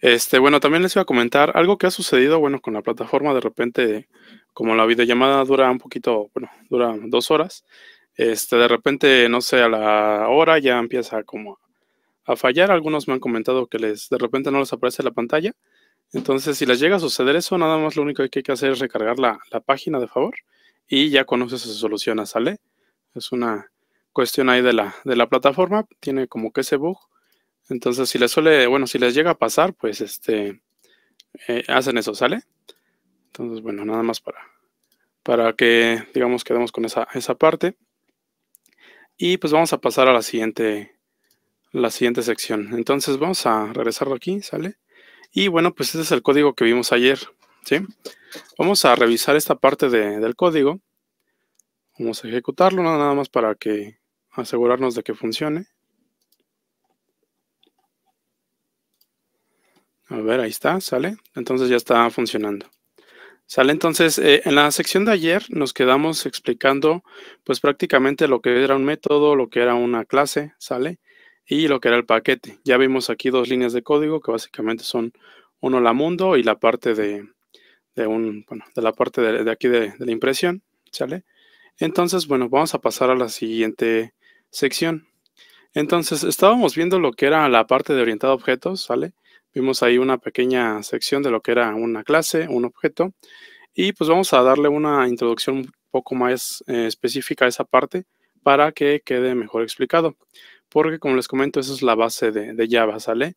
Este, bueno, también les iba a comentar algo que ha sucedido, bueno, con la plataforma de repente, como la videollamada dura un poquito, bueno, dura dos horas, este, de repente, no sé, a la hora ya empieza como a fallar. Algunos me han comentado que les, de repente no les aparece la pantalla. Entonces, si les llega a suceder eso, nada más lo único que hay que hacer es recargar la, página de favor y ya conoces se soluciona, ¿sale? Es una cuestión ahí de la, de la plataforma, tiene como que ese bug entonces, si les suele, bueno, si les llega a pasar, pues este, eh, hacen eso, ¿sale? Entonces, bueno, nada más para, para que, digamos, quedemos con esa, esa parte. Y pues vamos a pasar a la siguiente, la siguiente sección. Entonces, vamos a regresarlo aquí, ¿sale? Y bueno, pues este es el código que vimos ayer, ¿sí? Vamos a revisar esta parte del código. Vamos a ejecutarlo, nada más para que asegurarnos de que funcione. A ver, ahí está, sale. Entonces ya está funcionando. Sale entonces, eh, en la sección de ayer nos quedamos explicando pues prácticamente lo que era un método, lo que era una clase, ¿sale? Y lo que era el paquete. Ya vimos aquí dos líneas de código que básicamente son uno la mundo y la parte de, de un, bueno, de la parte de, de aquí de, de la impresión, ¿sale? Entonces, bueno, vamos a pasar a la siguiente sección. Entonces, estábamos viendo lo que era la parte de orientado a objetos, ¿sale? Vimos ahí una pequeña sección de lo que era una clase, un objeto, y pues vamos a darle una introducción un poco más eh, específica a esa parte para que quede mejor explicado, porque como les comento, esa es la base de, de Java, ¿sale?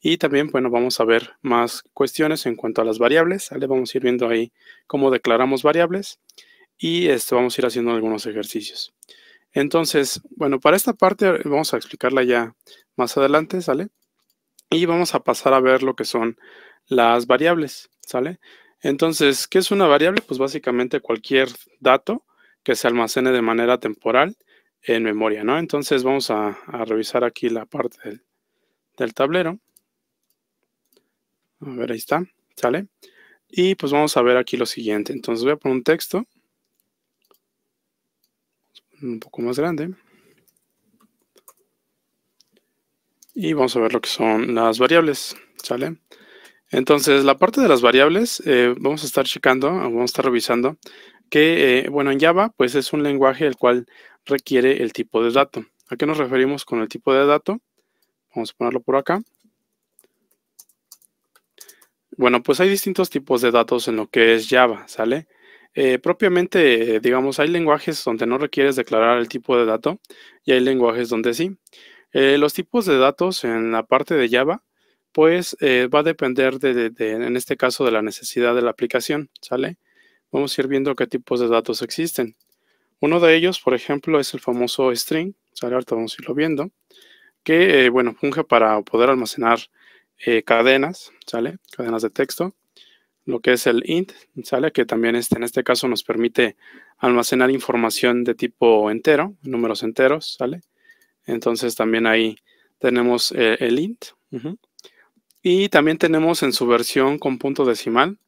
Y también, bueno, vamos a ver más cuestiones en cuanto a las variables, ¿sale? Vamos a ir viendo ahí cómo declaramos variables y esto vamos a ir haciendo algunos ejercicios. Entonces, bueno, para esta parte vamos a explicarla ya más adelante, ¿sale? Y vamos a pasar a ver lo que son las variables, ¿sale? Entonces, ¿qué es una variable? Pues básicamente cualquier dato que se almacene de manera temporal en memoria, ¿no? Entonces vamos a, revisar aquí la parte del, del, tablero. A ver, ahí está, ¿sale? Y pues vamos a ver aquí lo siguiente. Entonces voy a poner un texto un poco más grande. y vamos a ver lo que son las variables, ¿sale? Entonces, la parte de las variables, eh, vamos a estar checando, vamos a estar revisando, que, eh, bueno, en Java, pues es un lenguaje el cual requiere el tipo de dato. ¿A qué nos referimos con el tipo de dato? Vamos a ponerlo por acá. Bueno, pues hay distintos tipos de datos en lo que es Java, ¿sale? Eh, propiamente, digamos, hay lenguajes donde no requieres declarar el tipo de dato y hay lenguajes donde sí. Eh, los tipos de datos en la parte de Java, pues eh, va a depender de, en este caso, de la necesidad de la aplicación, ¿sale? Vamos a ir viendo qué tipos de datos existen. Uno de ellos, por ejemplo, es el famoso string, ¿sale? Ahorita vamos a irlo viendo, que, eh, bueno, funge para poder almacenar cadenas, ¿sale? Cadenas de texto lo que es el int, ¿sale? Que también este, en este caso nos permite almacenar información de tipo entero, números enteros, ¿sale? Entonces también ahí tenemos eh, el int. Y también tenemos en su versión con punto decimal,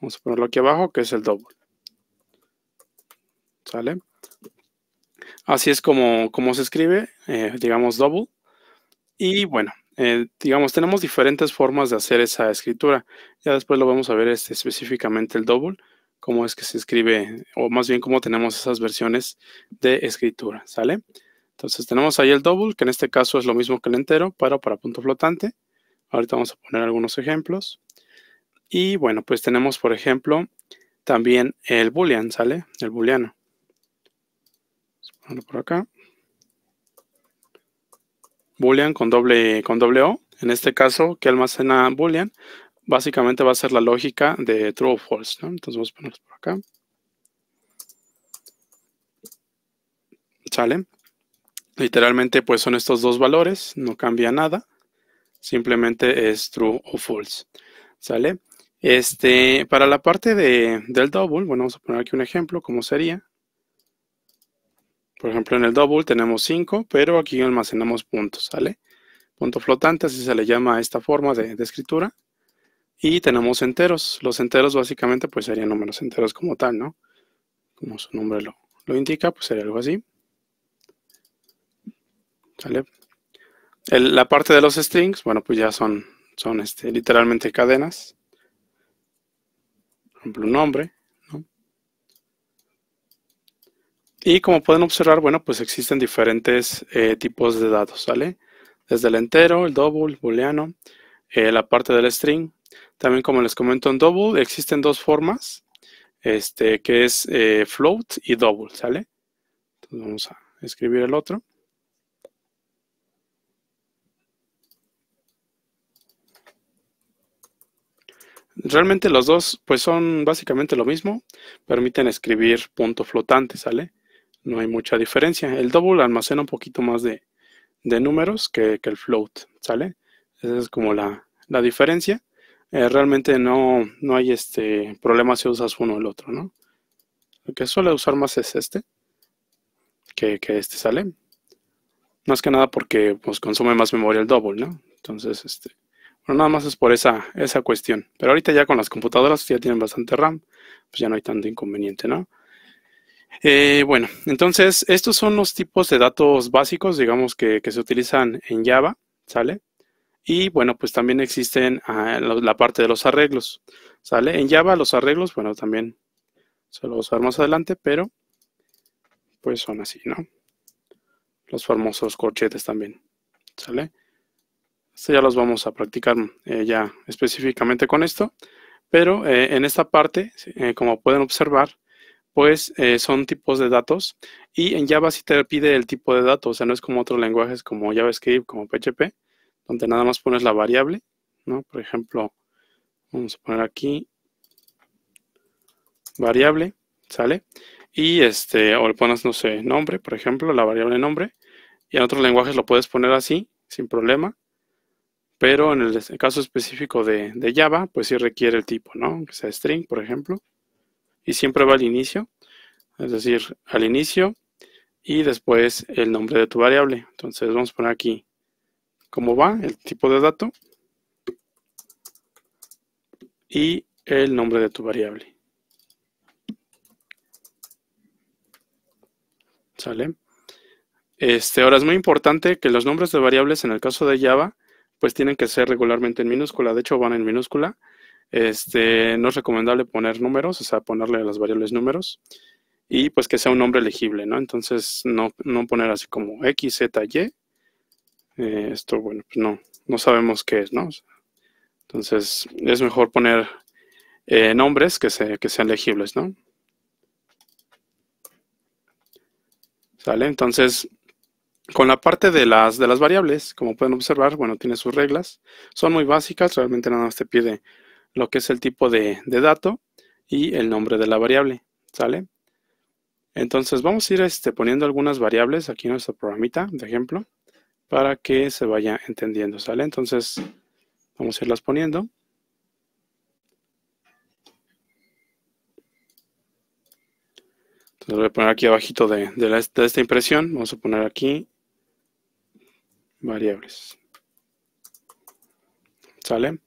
vamos a ponerlo aquí abajo, que es el double. ¿Sale? Así es como, se escribe, eh, digamos double. Y bueno, eh, digamos, tenemos diferentes formas de hacer esa escritura. Ya después lo vamos a ver este, específicamente el double, cómo es que se escribe, o más bien cómo tenemos esas versiones de escritura, ¿sale? Entonces tenemos ahí el double, que en este caso es lo mismo que el entero, pero para punto flotante. Ahorita vamos a poner algunos ejemplos. Y bueno, pues tenemos, por ejemplo, también el boolean, ¿sale? El booleano. Vamos por acá. Boolean con doble, con doble O. En este caso, que almacena boolean, básicamente va a ser la lógica de true o false, ¿no? Entonces vamos a ponerlo por acá. ¿Sale? Literalmente, pues son estos dos valores, no cambia nada. Simplemente es true o false. ¿Sale? Este, para la parte del double, bueno, vamos a poner aquí un ejemplo, ¿cómo sería? Por ejemplo, en el double tenemos 5, pero aquí almacenamos puntos, ¿sale? Punto flotante, así se le llama esta forma de, de escritura. Y tenemos enteros. Los enteros básicamente pues serían números enteros como tal, ¿no? Como su nombre lo, lo indica, pues sería algo así la parte de los strings, bueno, pues ya son, son este, literalmente cadenas. Por ejemplo, un nombre. Y como pueden observar, bueno, pues existen diferentes eh, tipos de datos, ¿sale? Desde el entero, el double, booleano, eh, la parte del string. También como les comento en double, existen dos formas, este, que es eh, float y double, ¿sale? Entonces vamos a escribir el otro. Realmente los dos pues son básicamente lo mismo, permiten escribir punto flotante, ¿sale? No hay mucha diferencia. El double almacena un poquito más de, números que, el float, ¿sale? Esa es como la, diferencia. Eh, realmente no, no hay este problema si usas uno o el otro, ¿no? Lo que suele usar más es este, que, que este sale. Más que nada porque pues, consume más memoria el double, ¿no? Entonces, este, bueno, nada más es por esa, esa cuestión. Pero ahorita ya con las computadoras ya tienen bastante RAM, pues ya no hay tanto inconveniente, ¿no? Eh, bueno, entonces estos son los tipos de datos básicos, digamos, que, se utilizan en Java, ¿sale? Y bueno, pues también existen ah, la parte de los arreglos, ¿sale? En Java los arreglos, bueno, también se los usar más adelante, pero pues son así, ¿no? Los famosos corchetes también, ¿sale? ya los vamos a practicar eh, ya específicamente con esto. Pero eh, en esta parte, eh, como pueden observar, pues son tipos de datos. Y en Java sí te pide el tipo de datos. O sea, no es como otros lenguajes como JavaScript, como PHP, donde nada más pones la variable. ¿no? Por ejemplo, vamos a poner aquí variable, ¿sale? Y este, o le pones, no sé, nombre, por ejemplo, la variable nombre. Y en otros lenguajes lo puedes poner así, sin problema. Pero en el caso específico de, Java, pues sí requiere el tipo, ¿no? Que sea string, por ejemplo. Y siempre va al inicio. Es decir, al inicio y después el nombre de tu variable. Entonces vamos a poner aquí cómo va, el tipo de dato y el nombre de tu variable. ¿Sale? Este, ahora es muy importante que los nombres de variables en el caso de Java pues tienen que ser regularmente en minúscula. De hecho, van en minúscula. Este, no es recomendable poner números, o sea, ponerle a las variables números. Y pues que sea un nombre legible, ¿no? Entonces, no, no poner así como X, Z, Y. Eh, esto, bueno, pues no, no sabemos qué es, ¿no? entonces, es mejor poner eh, nombres que, que sean legibles, ¿no? ¿Sale? Entonces, con la parte de las, de las variables, como pueden observar, bueno, tiene sus reglas. Son muy básicas, realmente nada más te pide lo que es el tipo de, dato y el nombre de la variable, ¿sale? Entonces vamos a ir este, poniendo algunas variables aquí en nuestro programita, de ejemplo, para que se vaya entendiendo, ¿sale? Entonces vamos a irlas poniendo. Entonces voy a poner aquí abajito de, esta impresión. Vamos a poner aquí variables. ¿Sale?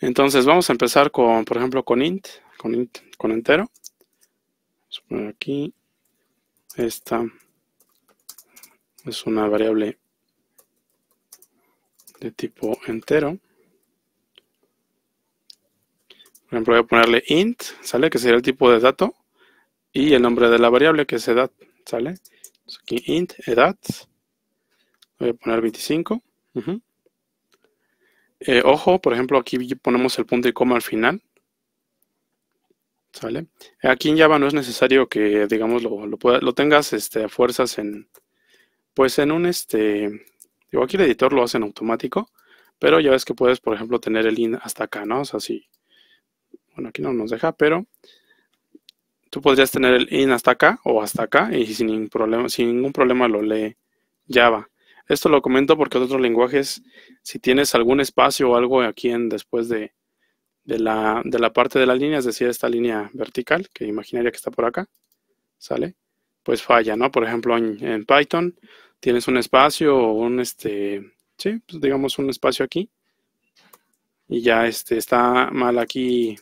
Entonces vamos a empezar con, por ejemplo, con int, con con entero. Vamos a poner aquí. Esta es una variable de tipo entero. Por ejemplo, voy a ponerle int, ¿sale? Que sería el tipo de dato y el nombre de la variable que es edad, ¿sale? aquí int edad, voy a poner 25. Eh, ojo, por ejemplo, aquí ponemos el punto y coma al final. ¿Sale? Aquí en Java no es necesario que, digamos, lo, tengas este, a fuerzas en, pues en un, este, digo, aquí el editor lo hace en automático, pero ya ves que puedes, por ejemplo, tener el int hasta acá, ¿no? O sea, bueno, aquí no nos deja, pero tú podrías tener el in hasta acá o hasta acá y sin ningún problema, sin ningún problema lo lee Java. Esto lo comento porque en otros lenguajes, si tienes algún espacio o algo aquí en, después de, de, la, de la parte de la línea, es decir, esta línea vertical, que imaginaría que está por acá, ¿sale? Pues falla, ¿no? Por ejemplo, en, Python tienes un espacio o un, este, sí, pues digamos un espacio aquí y ya este, está mal aquí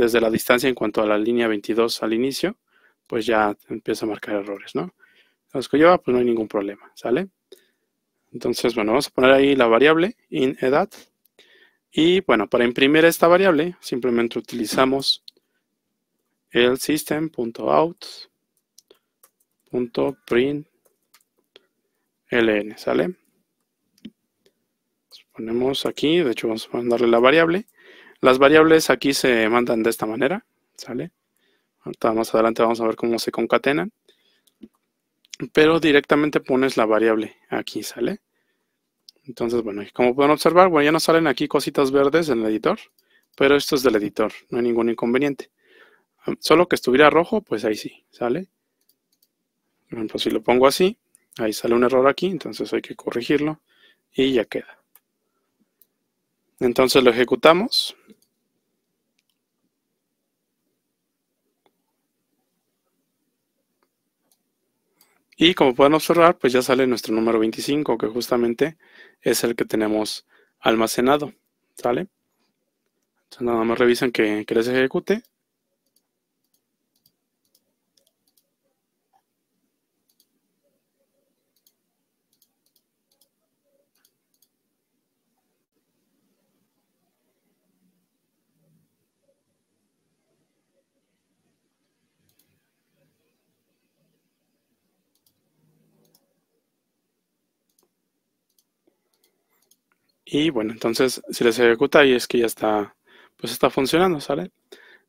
desde la distancia en cuanto a la línea 22 al inicio, pues ya empieza a marcar errores, ¿no? Los lleva, pues no hay ningún problema, ¿sale? Entonces, bueno, vamos a poner ahí la variable in edad. Y bueno, para imprimir esta variable, simplemente utilizamos el system.out.println, ¿sale? Ponemos aquí, de hecho vamos a mandarle la variable las variables aquí se mandan de esta manera, ¿sale? más adelante vamos a ver cómo se concatenan. Pero directamente pones la variable aquí, ¿sale? Entonces, bueno, como pueden observar, bueno, ya no salen aquí cositas verdes en el editor, pero esto es del editor, no hay ningún inconveniente. Ah, solo que estuviera rojo, pues ahí sí, ¿sale? Por ejemplo, si lo pongo así, ahí sale un error aquí, entonces hay que corregirlo y ya queda. Entonces lo ejecutamos. Y como pueden observar, pues ya sale nuestro número 25, que justamente es el que tenemos almacenado. ¿Sale? Entonces nada más revisan que, que les ejecute Y bueno, entonces si les ejecuta y es que ya está, pues está funcionando, ¿sale?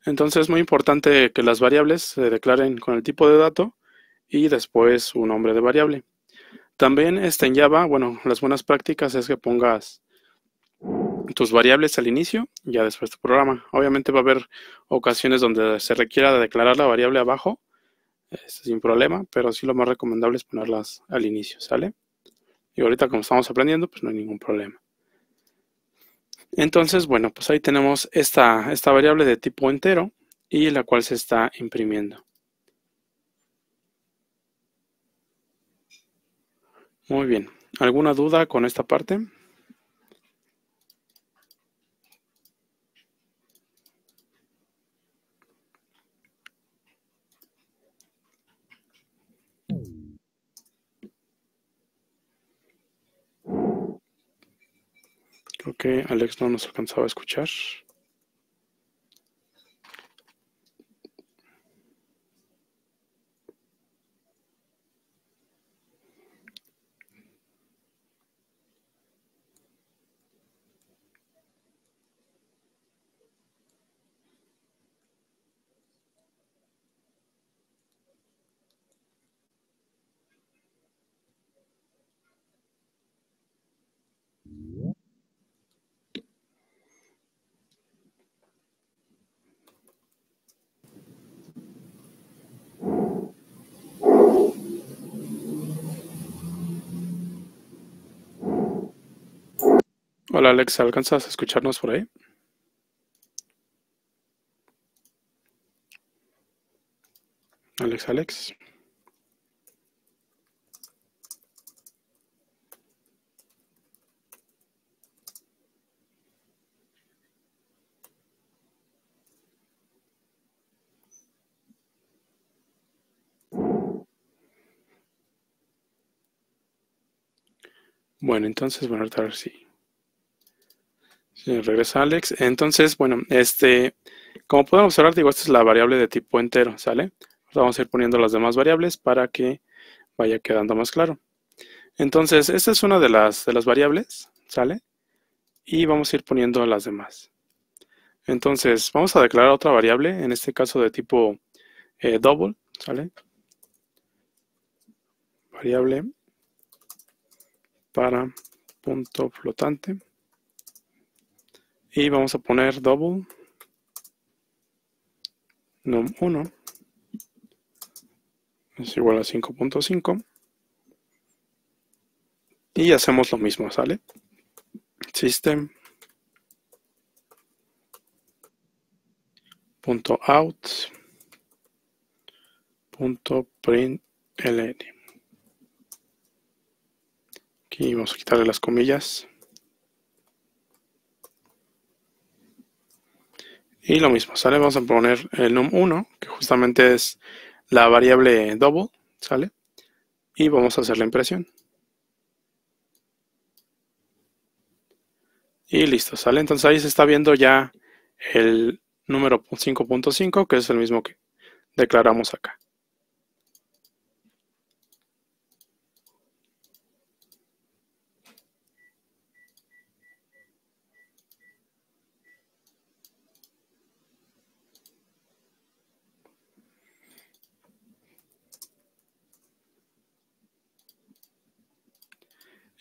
Entonces es muy importante que las variables se declaren con el tipo de dato y después un nombre de variable. También está en Java, bueno, las buenas prácticas es que pongas tus variables al inicio y ya después tu programa. Obviamente va a haber ocasiones donde se requiera declarar la variable abajo, este, sin problema, pero sí lo más recomendable es ponerlas al inicio, ¿sale? Y ahorita como estamos aprendiendo, pues no hay ningún problema. Entonces, bueno, pues ahí tenemos esta, variable de tipo entero y la cual se está imprimiendo. Muy bien. ¿Alguna duda con esta parte? Creo que Alex no nos alcanzaba a escuchar. Hola Alex, ¿alcanzas a escucharnos por ahí? Alex, Alex. Bueno, entonces, bueno, ahorita sí regresa Alex. Entonces, bueno, este, como pueden observar, digo, esta es la variable de tipo entero, ¿sale? Pues vamos a ir poniendo las demás variables para que vaya quedando más claro. Entonces, esta es una de las, de las variables, ¿sale? Y vamos a ir poniendo las demás. Entonces, vamos a declarar otra variable, en este caso de tipo eh, double, ¿sale? Variable para punto flotante. Y vamos a poner double num1 es igual a 5.5 y hacemos lo mismo, ¿sale? System punto out punto print aquí vamos a quitarle las comillas Y lo mismo, ¿sale? Vamos a poner el num1, que justamente es la variable double, ¿sale? Y vamos a hacer la impresión. Y listo, ¿sale? Entonces ahí se está viendo ya el número 5.5, que es el mismo que declaramos acá.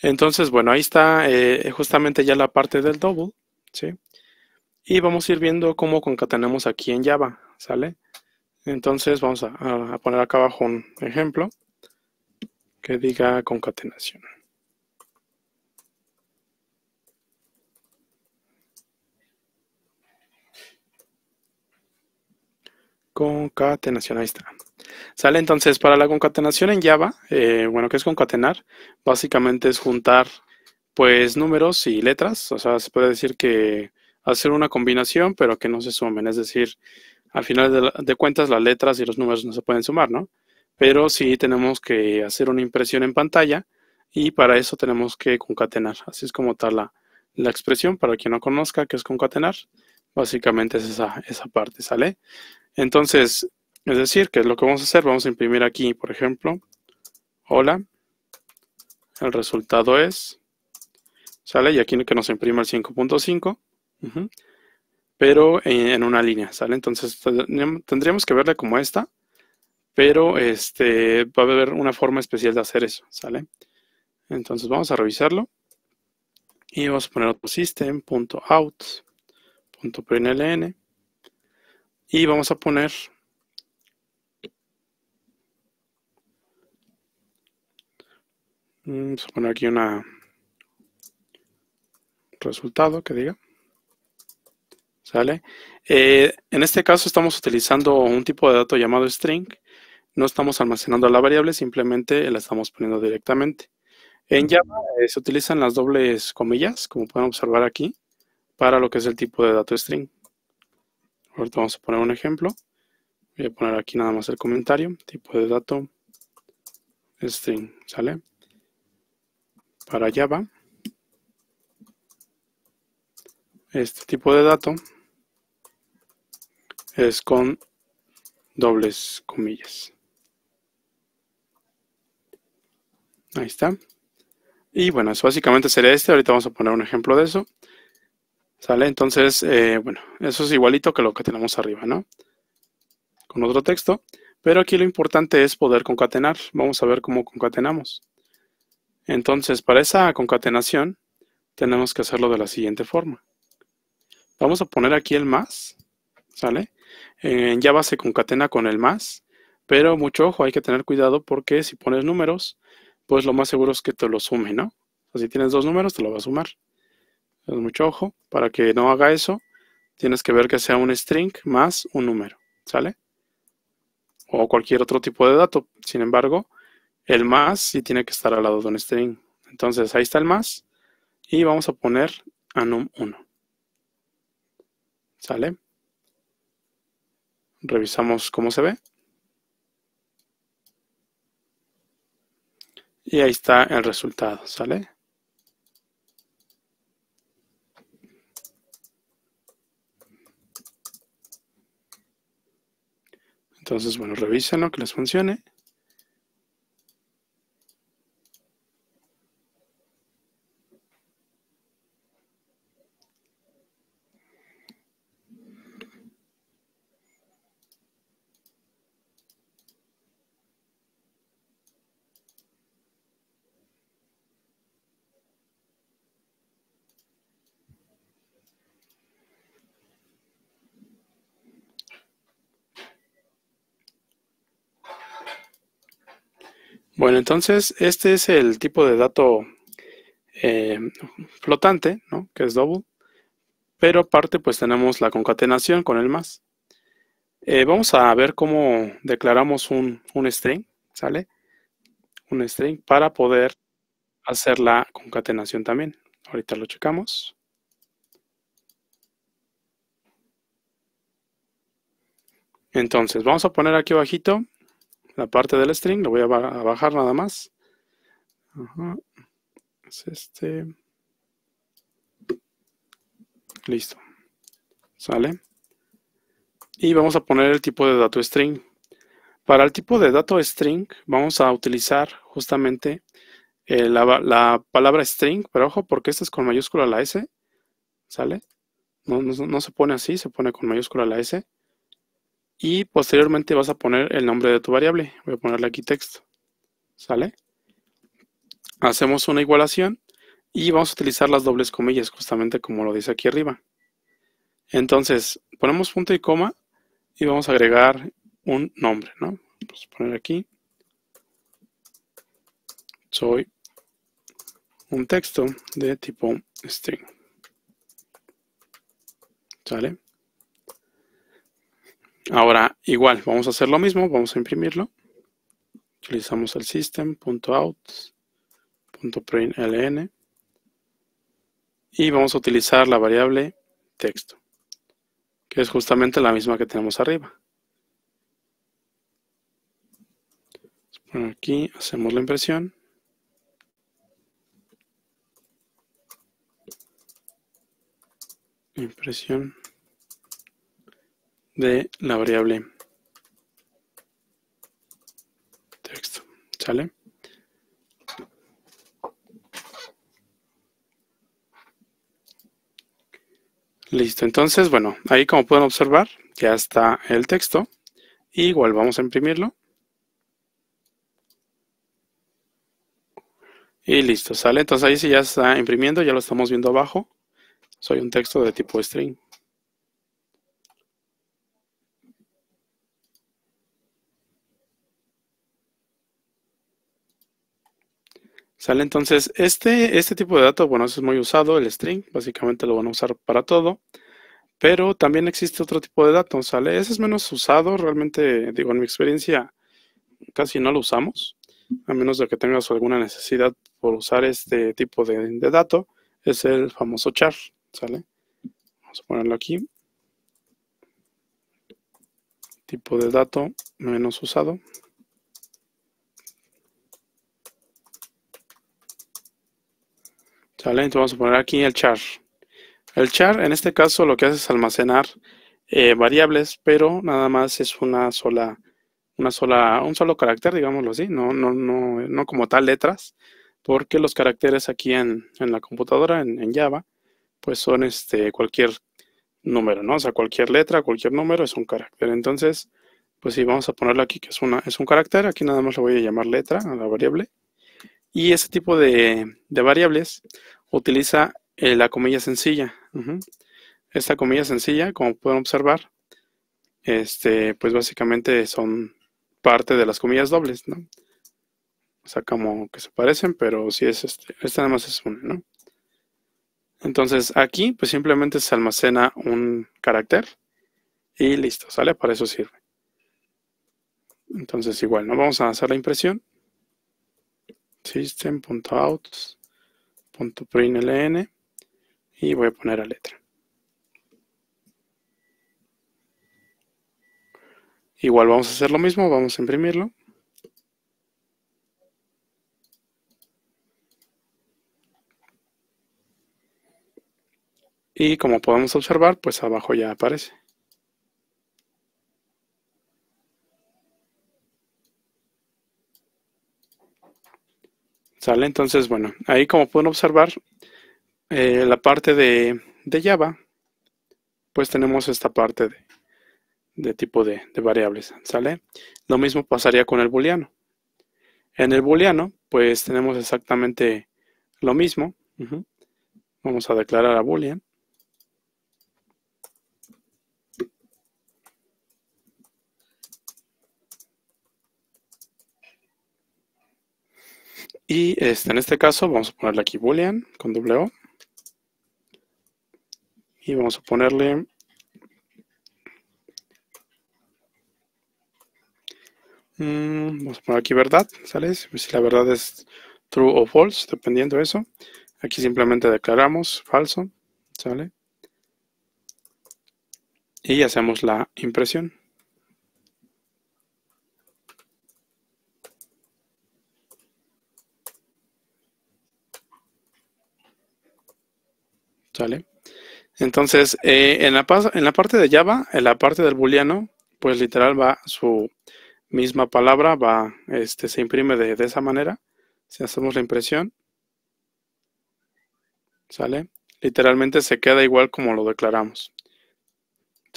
Entonces, bueno, ahí está eh, justamente ya la parte del double, ¿sí? Y vamos a ir viendo cómo concatenamos aquí en Java, ¿sale? Entonces vamos a, a poner acá abajo un ejemplo que diga concatenación. Concatenación, ahí está. Sale entonces para la concatenación en Java, eh, bueno, ¿qué es concatenar? Básicamente es juntar pues números y letras, o sea, se puede decir que hacer una combinación, pero que no se sumen, es decir, al final de, cuentas las letras y los números no se pueden sumar, ¿no? Pero sí tenemos que hacer una impresión en pantalla y para eso tenemos que concatenar, así es como está la, la expresión, para quien no conozca qué es concatenar, básicamente es esa, esa parte, ¿sale? Entonces, es decir, que es lo que vamos a hacer, vamos a imprimir aquí, por ejemplo, hola, el resultado es, sale, y aquí que nos imprima el 5.5, pero en, una línea, ¿sale? Entonces tendríamos que verla como esta, pero este, va a haber una forma especial de hacer eso, ¿sale? Entonces vamos a revisarlo y vamos a poner otro system.out.println y vamos a poner Vamos mm, a poner aquí una resultado que diga. ¿Sale? Eh, en este caso estamos utilizando un tipo de dato llamado string. No estamos almacenando la variable, simplemente la estamos poniendo directamente. En Java eh, se utilizan las dobles comillas, como pueden observar aquí, para lo que es el tipo de dato string. Ahorita vamos a poner un ejemplo. Voy a poner aquí nada más el comentario, tipo de dato string, ¿sale? para Java, este tipo de dato es con dobles comillas. Ahí está. Y bueno, eso básicamente sería este. Ahorita vamos a poner un ejemplo de eso. ¿Sale? Entonces, eh, bueno, eso es igualito que lo que tenemos arriba, ¿no? Con otro texto. Pero aquí lo importante es poder concatenar. Vamos a ver cómo concatenamos. Entonces, para esa concatenación, tenemos que hacerlo de la siguiente forma. Vamos a poner aquí el más, ¿sale? En eh, Java se concatena con el más, pero mucho ojo, hay que tener cuidado porque si pones números, pues lo más seguro es que te lo sume, ¿no? O si tienes dos números, te lo va a sumar. Entonces, mucho ojo, para que no haga eso, tienes que ver que sea un string más un número, ¿sale? O cualquier otro tipo de dato. Sin embargo, el más si tiene que estar al lado de un string. Entonces ahí está el más y vamos a poner num 1 ¿Sale? Revisamos cómo se ve. Y ahí está el resultado, ¿sale? Entonces, bueno, revísenlo, que les funcione. Bueno, entonces este es el tipo de dato eh, flotante, ¿no? que es double, pero aparte pues tenemos la concatenación con el más. Eh, vamos a ver cómo declaramos un, un string, ¿sale? Un string para poder hacer la concatenación también. Ahorita lo checamos. Entonces, vamos a poner aquí abajito la parte del string, lo voy a, bajar nada más. Es este. Listo. Sale. Y vamos a poner el tipo de dato string. Para el tipo de dato string vamos a utilizar justamente eh, la, palabra string, pero ojo porque esta es con mayúscula la S, ¿sale? no se pone así, se pone con mayúscula la S. Y posteriormente vas a poner el nombre de tu variable. Voy a ponerle aquí texto. ¿Sale? Hacemos una igualación y vamos a utilizar las dobles comillas, justamente como lo dice aquí arriba. Entonces, ponemos punto y coma y vamos a agregar un nombre, ¿no? Vamos a poner aquí. Soy un texto de tipo string. ¿Sale? Ahora, igual, vamos a hacer lo mismo, vamos a imprimirlo. Utilizamos el system.out.println y vamos a utilizar la variable texto, que es justamente la misma que tenemos arriba. Aquí hacemos la impresión. Impresión de la variable texto. ¿Sale? Listo, entonces, bueno, ahí como pueden observar, ya está el texto. Igual vamos a imprimirlo. Y listo, sale. Entonces ahí sí ya está imprimiendo, ya lo estamos viendo abajo. Soy un texto de tipo string. entonces este, este, tipo de datos, bueno, es muy usado, el string, básicamente lo van a usar para todo, pero también existe otro tipo de datos, ¿sale? Ese es menos usado, realmente, digo, en mi experiencia casi no lo usamos, a menos de que tengas alguna necesidad por usar este tipo de, datos, dato, es el famoso char, ¿sale? Vamos a ponerlo aquí. Tipo de dato menos usado. Entonces vamos a poner aquí el char. El char en este caso lo que hace es almacenar eh, variables, pero nada más es una sola, una sola, un solo carácter, digámoslo así, no, no, como tal letras, porque los caracteres aquí en, la computadora, en, Java, pues son este cualquier número, ¿no? O sea, cualquier letra, cualquier número es un carácter. Entonces, pues sí, vamos a ponerlo aquí que es, una, es un carácter. Aquí nada más lo voy a llamar letra a la variable. Y ese tipo de, variables utiliza eh, la comilla sencilla. Esta comilla sencilla, como pueden observar, este, pues básicamente son parte de las comillas dobles, ¿no? O sea, como que se parecen, pero sí es este, esta nada más es una, ¿no? Entonces aquí, pues simplemente se almacena un carácter y listo, ¿sale? Para eso sirve. Entonces igual, ¿no? Vamos a hacer la impresión system.outs.println y voy a poner la letra. Igual vamos a hacer lo mismo, vamos a imprimirlo. Y como podemos observar, pues abajo ya aparece. ¿Sale? Entonces, bueno, ahí como pueden observar, eh, la parte de, Java, pues tenemos esta parte de, tipo de, variables, ¿sale? Lo mismo pasaría con el booleano. En el booleano, pues tenemos exactamente lo mismo. Vamos a declarar a boolean. Y este, en este caso vamos a ponerle aquí boolean con doble O. Y vamos a ponerle mm, vamos a poner aquí verdad, ¿sale? Si la verdad es true o false, dependiendo de eso. Aquí simplemente declaramos falso, ¿sale? Y hacemos la impresión. ¿Sale? Entonces, eh, en, la, parte de Java, en la parte del booleano, pues literal va su misma palabra, va, este, se imprime de, esa manera. Si hacemos la impresión, ¿sale? Literalmente se queda igual como lo declaramos.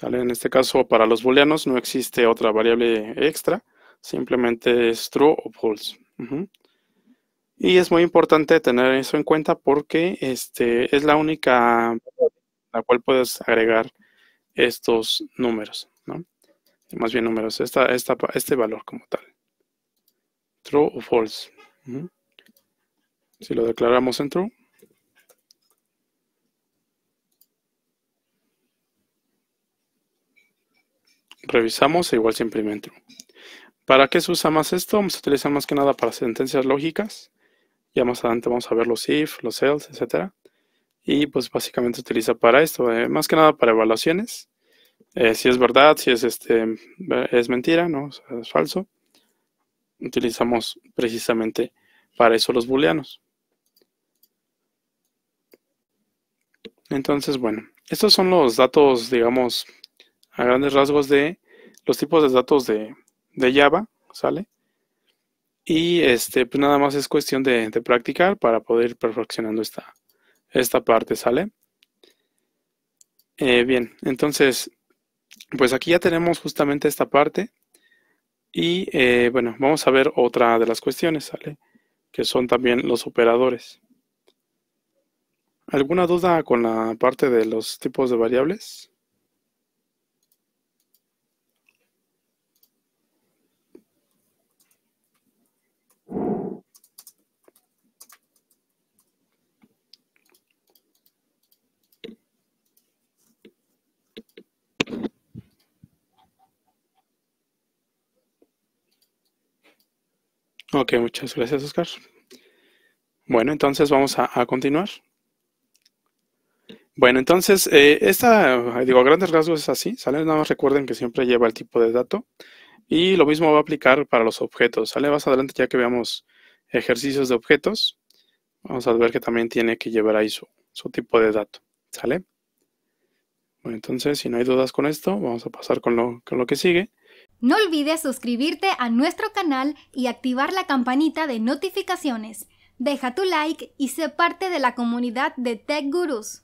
En este caso, para los booleanos no existe otra variable extra, simplemente es true o false. Y es muy importante tener eso en cuenta porque este, es la única la cual puedes agregar estos números, ¿no? Más bien números, esta, este valor como tal. True o false. Si lo declaramos en true. Revisamos e igual siempre en true. ¿Para qué se usa más esto? Se utiliza más que nada para sentencias lógicas ya más adelante vamos a ver los if, los else, etc. Y pues básicamente se utiliza para esto, eh, más que nada para evaluaciones. Eh, si es verdad, si es, este, es mentira, ¿no? es falso. Utilizamos precisamente para eso los booleanos. Entonces, bueno, estos son los datos, digamos, a grandes rasgos de los tipos de datos de, de Java, ¿sale? Y este, pues nada más es cuestión de, practicar para poder ir perfeccionando esta, esta parte, ¿sale? Eh, bien, entonces, pues aquí ya tenemos justamente esta parte. Y eh, bueno, vamos a ver otra de las cuestiones, ¿sale? Que son también los operadores. ¿Alguna duda con la parte de los tipos de variables? Ok, muchas gracias, Oscar. Bueno, entonces vamos a, continuar. Bueno, entonces, eh, esta, digo, a grandes rasgos es así, ¿sale? Nada más recuerden que siempre lleva el tipo de dato y lo mismo va a aplicar para los objetos, ¿sale? Más adelante ya que veamos ejercicios de objetos, vamos a ver que también tiene que llevar ahí su, su tipo de dato, ¿sale? Bueno, entonces, si no hay dudas con esto, vamos a pasar con con lo que sigue. No olvides suscribirte a nuestro canal y activar la campanita de notificaciones. Deja tu like y sé parte de la comunidad de Tech Gurus.